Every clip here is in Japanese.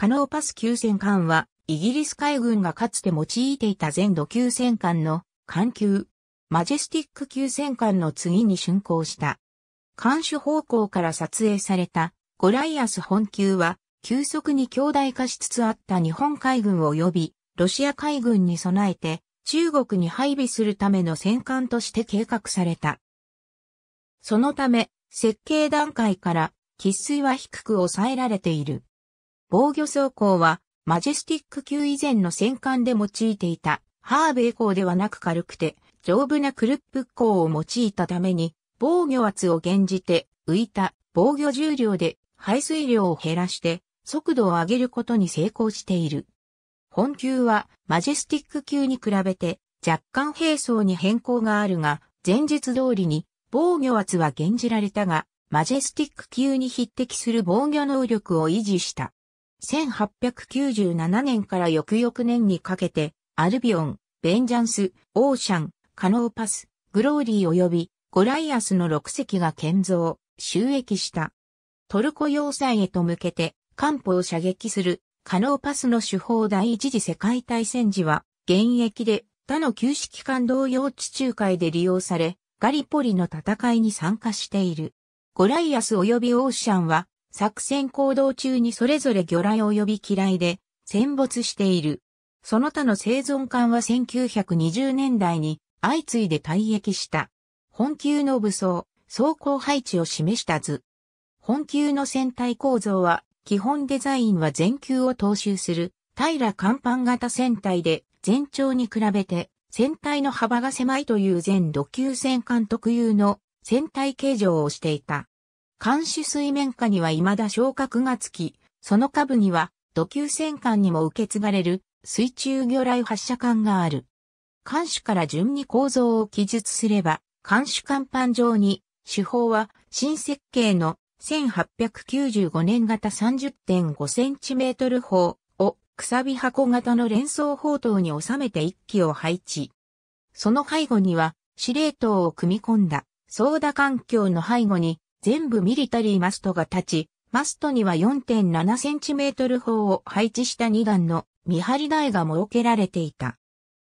カノーパス級戦艦は、イギリス海軍がかつて用いていた全土級戦艦の艦級、マジェスティック級戦艦の次に竣工した。艦首方向から撮影されたゴライアス本級は、急速に強大化しつつあった日本海軍及び、ロシア海軍に備えて、中国に配備するための戦艦として計画された。そのため、設計段階から、喫水は低く抑えられている。防御装甲は、マジェスティック級以前の戦艦で用いていた、ハーベイーではなく軽くて、丈夫なクルップーを用いたために、防御圧を減じて、浮いた防御重量で排水量を減らして、速度を上げることに成功している。本級は、マジェスティック級に比べて、若干兵装に変更があるが、前日通りに防御圧は減じられたが、マジェスティック級に匹敵する防御能力を維持した。1897年から翌々年にかけて、アルビオン、ベンジャンス、オーシャン、カノーパス、グローリー及びゴライアスの6隻が建造、収益した。トルコ要塞へと向けて、艦砲を射撃する、カノーパスの手法第一次世界大戦時は、現役で他の旧式艦同様地中海で利用され、ガリポリの戦いに参加している。ゴライアス及びオーシャンは、作戦行動中にそれぞれ魚雷及び機雷で戦没している。その他の生存艦は1920年代に相次いで退役した。本級の武装、装甲配置を示した図。本級の船体構造は、基本デザインは全球を踏襲する、平甲板型船体で、全長に比べて、船体の幅が狭いという全土級戦艦特有の船体形状をしていた。監視水面下には未だ昇格がつき、その下部には土球戦艦にも受け継がれる水中魚雷発射艦がある。艦首から順に構造を記述すれば、艦首甲板上に、手法は新設計の1895年型 30.5cm 砲をくさび箱型の連装砲塔に収めて一機を配置。その背後には司令塔を組み込んだ操舵環境の背後に全部ミリタリーマストが立ち、マストには 4.7cm 砲を配置した2段の見張り台が設けられていた。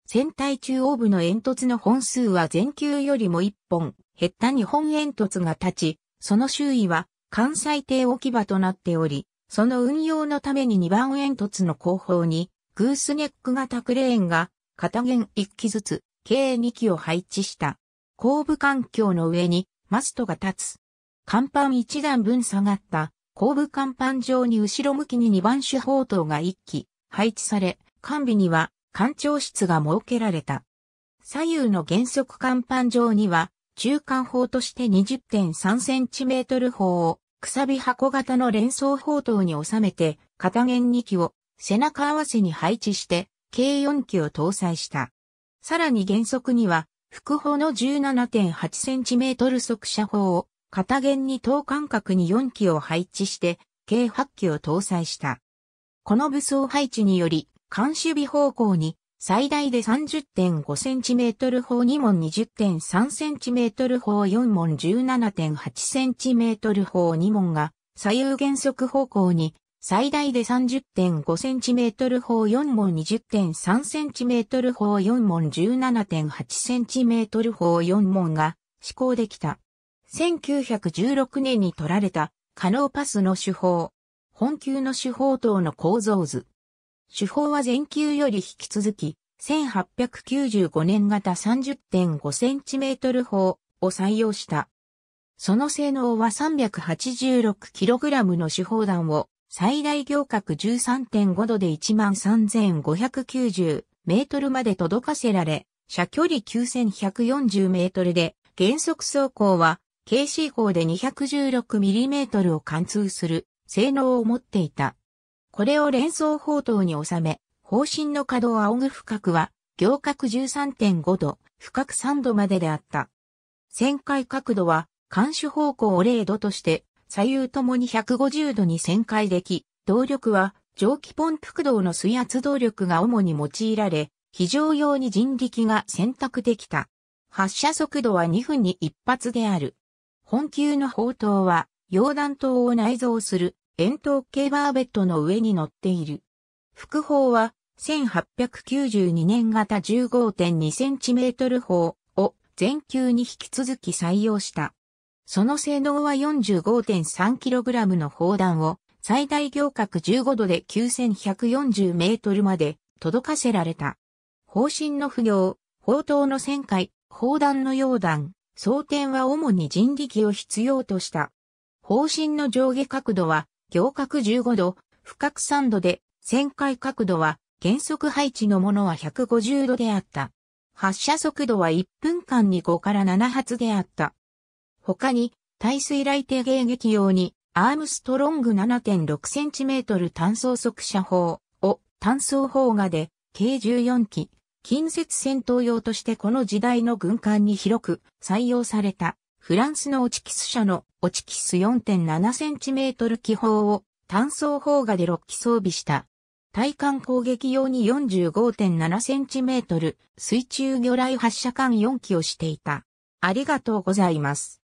船体中央部の煙突の本数は全球よりも1本、減った日本煙突が立ち、その周囲は関西艇置き場となっており、その運用のために2番煙突の後方に、グースネック型クレーンが、片弦1機ずつ、計2機を配置した。後部環境の上に、マストが立つ。甲板一段分下がった後部甲板上に後ろ向きに2番手砲塔が1機配置され、艦尾には艦長室が設けられた。左右の原則甲板上には中間砲として20.3センチメートル砲をくさび箱型の連装砲塔に収めて、片弦2機を背中合わせに配置して、計4機を搭載した。さらに原則には、副砲の 17.8cm 速射砲を片弦に等間隔に4機を配置して、計8機を搭載した。この武装配置により、監守備方向に最大で 30.5cm 砲2門 20.3cm 砲4門 17.8cm 砲2門が左右減速方向に最大で 30.5cm 砲4門 20.3cm 砲4門 17.8cm 砲4門が施行できた。1916年に取られた可能パスの手法。本級の手法等の構造図。手法は前球より引き続き、1895年型 30.5cm 砲を採用した。その性能は 386kg の手法弾を最大行角13.5度で13,590メートルまで届かせられ、射距離9140メートルで、減速走行は KC 号で 216mm を貫通する性能を持っていた。これを連想砲塔に収め、方針の角を仰ぐ深くは、行角13.5度、深く3度までであった。旋回角度は、監視方向を0度として、左右ともに150度に旋回でき、動力は、蒸気ポンプ駆動の水圧動力が主に用いられ、非常用に人力が選択できた。発射速度は2分に1発である。本級の砲塔は、溶弾塔を内蔵する円筒形バーベットの上に乗っている。副砲は、1892年型1 5 2トル砲を全球に引き続き採用した。その性能は4 5 3ラムの砲弾を最大行角15度で9140メートルまで届かせられた。砲身の不要、砲塔の旋回、砲弾の溶弾、装填は主に人力を必要とした。方針の上下角度は、行角15度、不角3度で、旋回角度は、減速配置のものは150度であった。発射速度は1分間に5から7発であった。他に、耐水雷艇迎撃用に、アームストロング 7.6cm 単装速射砲を単装砲画で、計14機、近接戦闘用としてこの時代の軍艦に広く採用されたフランスのオチキス社のオチキス 4.7cm 気砲を単装砲画で6機装備した対艦攻撃用に 45.7cm 水中魚雷発射管4機をしていた。ありがとうございます。